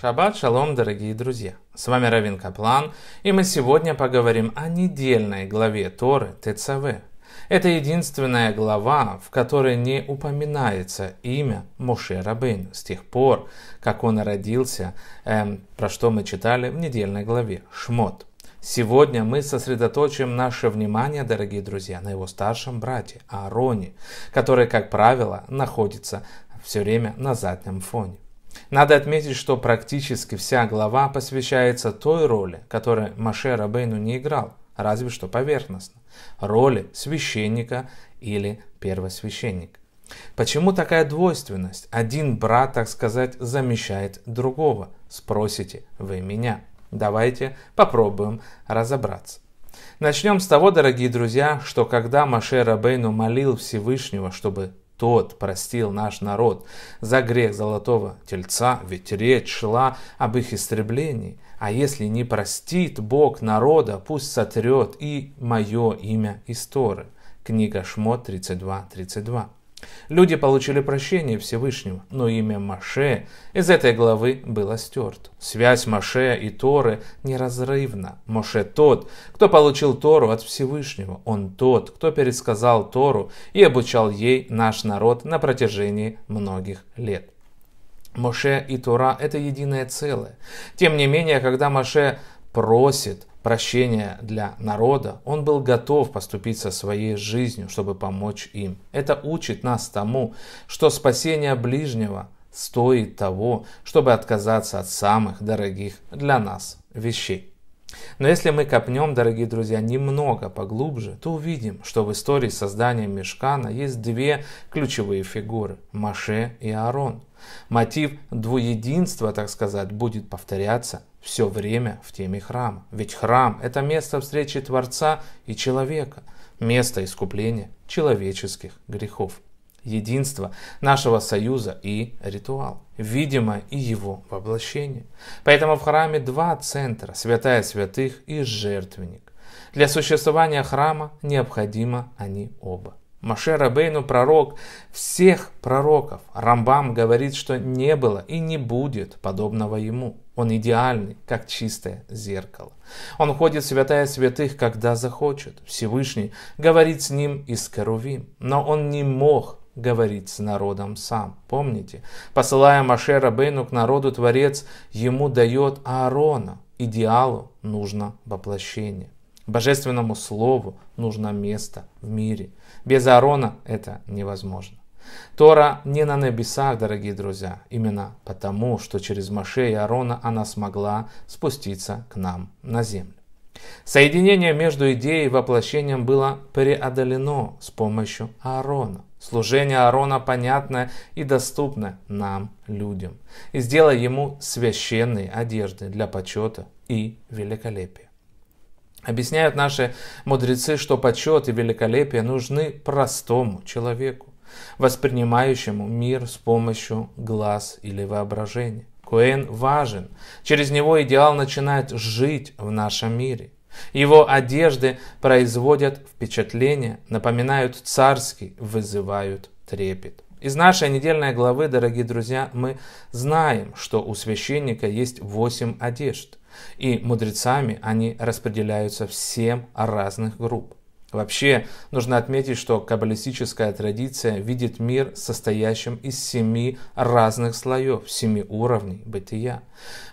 Шаббат шалом, дорогие друзья! С вами Равин Каплан, и мы сегодня поговорим о недельной главе Торы ТЦВ. Это единственная глава, в которой не упоминается имя Моше Рабын с тех пор, как он родился, эм, про что мы читали в недельной главе Шмот. Сегодня мы сосредоточим наше внимание, дорогие друзья, на его старшем брате Аароне, который, как правило, находится все время на заднем фоне. Надо отметить, что практически вся глава посвящается той роли, которую Маше Рабейну не играл, разве что поверхностно, роли священника или первосвященника. Почему такая двойственность? Один брат, так сказать, замещает другого, спросите вы меня. Давайте попробуем разобраться. Начнем с того, дорогие друзья, что когда Маше Рабейну молил Всевышнего, чтобы тот простил наш народ за грех золотого тельца, ведь речь шла об их истреблении. А если не простит Бог народа, пусть сотрет и мое имя истории. Книга Шмот 32.32. 32. Люди получили прощение Всевышнего, но имя Маше из этой главы было стерто. Связь Маше и Торы неразрывна. Моше тот, кто получил Тору от Всевышнего. Он тот, кто пересказал Тору и обучал ей наш народ на протяжении многих лет. Моше и Тора – это единое целое. Тем не менее, когда Моше просит прощения для народа, он был готов поступить со своей жизнью, чтобы помочь им. Это учит нас тому, что спасение ближнего стоит того, чтобы отказаться от самых дорогих для нас вещей. Но если мы копнем, дорогие друзья, немного поглубже, то увидим, что в истории создания мешкана есть две ключевые фигуры – Маше и Аарон – Мотив двуединства, так сказать, будет повторяться все время в теме храма. Ведь храм – это место встречи Творца и человека, место искупления человеческих грехов единство нашего союза и ритуал, видимо и его воплощение. Поэтому в храме два центра – святая святых и жертвенник. Для существования храма необходимо они оба. Маше Рабейну пророк всех пророков. Рамбам говорит, что не было и не будет подобного ему. Он идеальный, как чистое зеркало. Он ходит в святая святых, когда захочет. Всевышний говорит с ним и с Карувим. Но он не мог говорить с народом сам. Помните? Посылая Маше Рабейну к народу, Творец ему дает Аарона. Идеалу нужно воплощение. Божественному Слову нужно место в мире. Без Аарона это невозможно. Тора не на небесах, дорогие друзья, именно потому, что через Маше и Аарона она смогла спуститься к нам на землю. Соединение между идеей и воплощением было преодолено с помощью Аарона. Служение Аарона понятное и доступно нам, людям. И сделай ему священные одежды для почета и великолепия. Объясняют наши мудрецы, что почет и великолепие нужны простому человеку, воспринимающему мир с помощью глаз или воображения. Коэн важен. Через него идеал начинает жить в нашем мире. Его одежды производят впечатление, напоминают царский, вызывают трепет. Из нашей недельной главы, дорогие друзья, мы знаем, что у священника есть восемь одежд. И мудрецами они распределяются всем семь разных групп. Вообще, нужно отметить, что каббалистическая традиция видит мир состоящим из семи разных слоев, семи уровней бытия.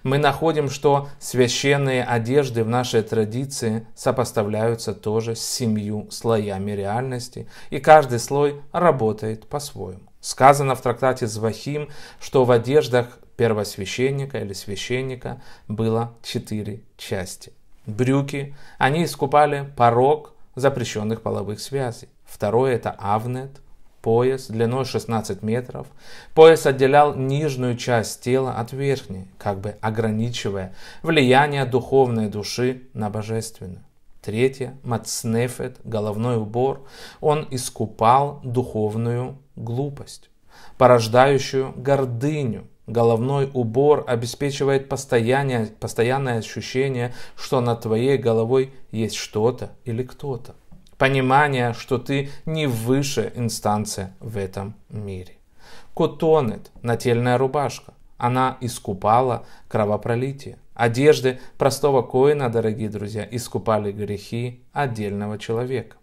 Мы находим, что священные одежды в нашей традиции сопоставляются тоже с семью слоями реальности, и каждый слой работает по-своему. Сказано в трактате Звахим, что в одеждах первосвященника или священника было четыре части. Брюки, они искупали порог запрещенных половых связей. Второе это авнет, пояс длиной 16 метров. Пояс отделял нижнюю часть тела от верхней, как бы ограничивая влияние духовной души на божественную. Третье – мацнефет, головной убор. Он искупал духовную глупость, порождающую гордыню, Головной убор обеспечивает постоянное, постоянное ощущение, что над твоей головой есть что-то или кто-то. Понимание, что ты не высшая инстанция в этом мире. Кутонет, нательная рубашка. Она искупала кровопролитие. Одежды простого коина, дорогие друзья, искупали грехи отдельного человека.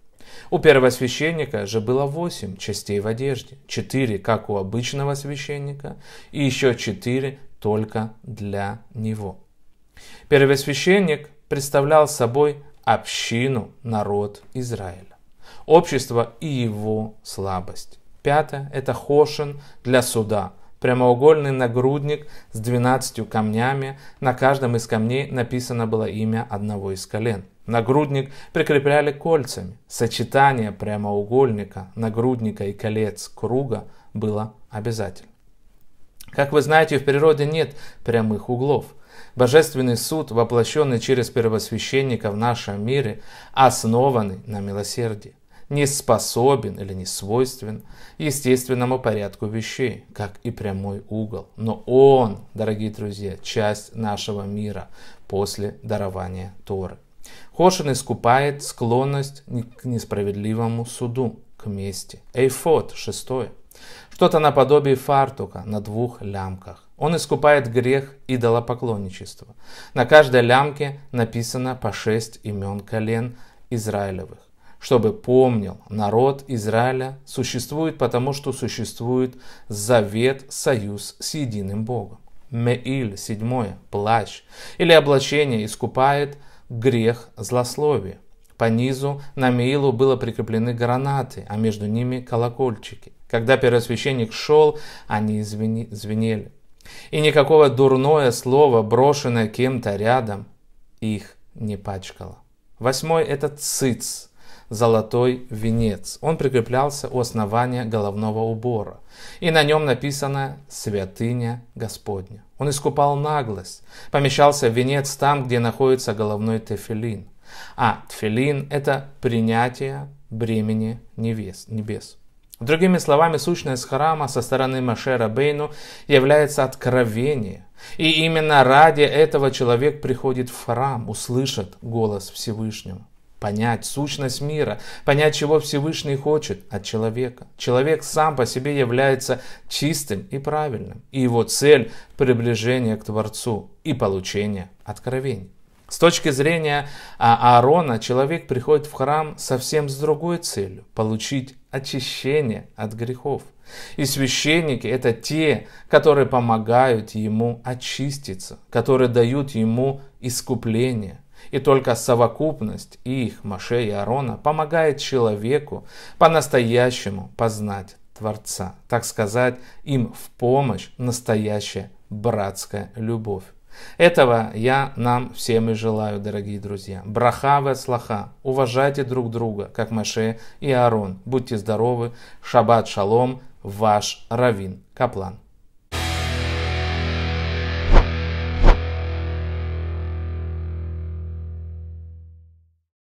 У первосвященника же было восемь частей в одежде, четыре, как у обычного священника, и еще четыре только для него. Первосвященник представлял собой общину, народ Израиля, общество и его слабость. Пятое – это хошин для суда, прямоугольный нагрудник с двенадцатью камнями, на каждом из камней написано было имя одного из колен. Нагрудник прикрепляли кольцами. Сочетание прямоугольника, нагрудника и колец круга было обязательно. Как вы знаете, в природе нет прямых углов. Божественный суд, воплощенный через первосвященника в нашем мире, основанный на милосердии, не способен или не свойствен естественному порядку вещей, как и прямой угол. Но он, дорогие друзья, часть нашего мира после дарования Торы. Хошин искупает склонность к несправедливому суду, к мести. Эйфот, шестое. Что-то наподобие фартука на двух лямках. Он искупает грех идолопоклонничества. На каждой лямке написано по шесть имен колен Израилевых. Чтобы помнил, народ Израиля существует потому, что существует завет, союз с единым Богом. Меиль, седьмое, плащ или облачение искупает – грех злословие. По низу на Миилу было прикреплены гранаты, а между ними колокольчики. Когда первосвященник шел, они звенели. И никакого дурное слово, брошенное кем-то рядом, их не пачкало. Восьмой – это циц, золотой венец. Он прикреплялся у основания головного убора. И на нем написано «Святыня Господня». Он искупал наглость, помещался в венец там, где находится головной тефилин. А тфилин – это принятие бремени небес. небес. Другими словами, сущность храма со стороны Машера Бейну является откровение. И именно ради этого человек приходит в храм, услышит голос Всевышнего понять сущность мира, понять, чего Всевышний хочет от человека. Человек сам по себе является чистым и правильным, и его цель – приближение к Творцу и получение откровений. С точки зрения а, Аарона, человек приходит в храм совсем с другой целью – получить очищение от грехов. И священники – это те, которые помогают ему очиститься, которые дают ему искупление, и только совокупность их, Моше и Арона, помогает человеку по-настоящему познать Творца. Так сказать, им в помощь настоящая братская любовь. Этого я нам всем и желаю, дорогие друзья. Браха слаха. Уважайте друг друга, как Маше и Аарон. Будьте здоровы. Шаббат шалом. Ваш Равин Каплан.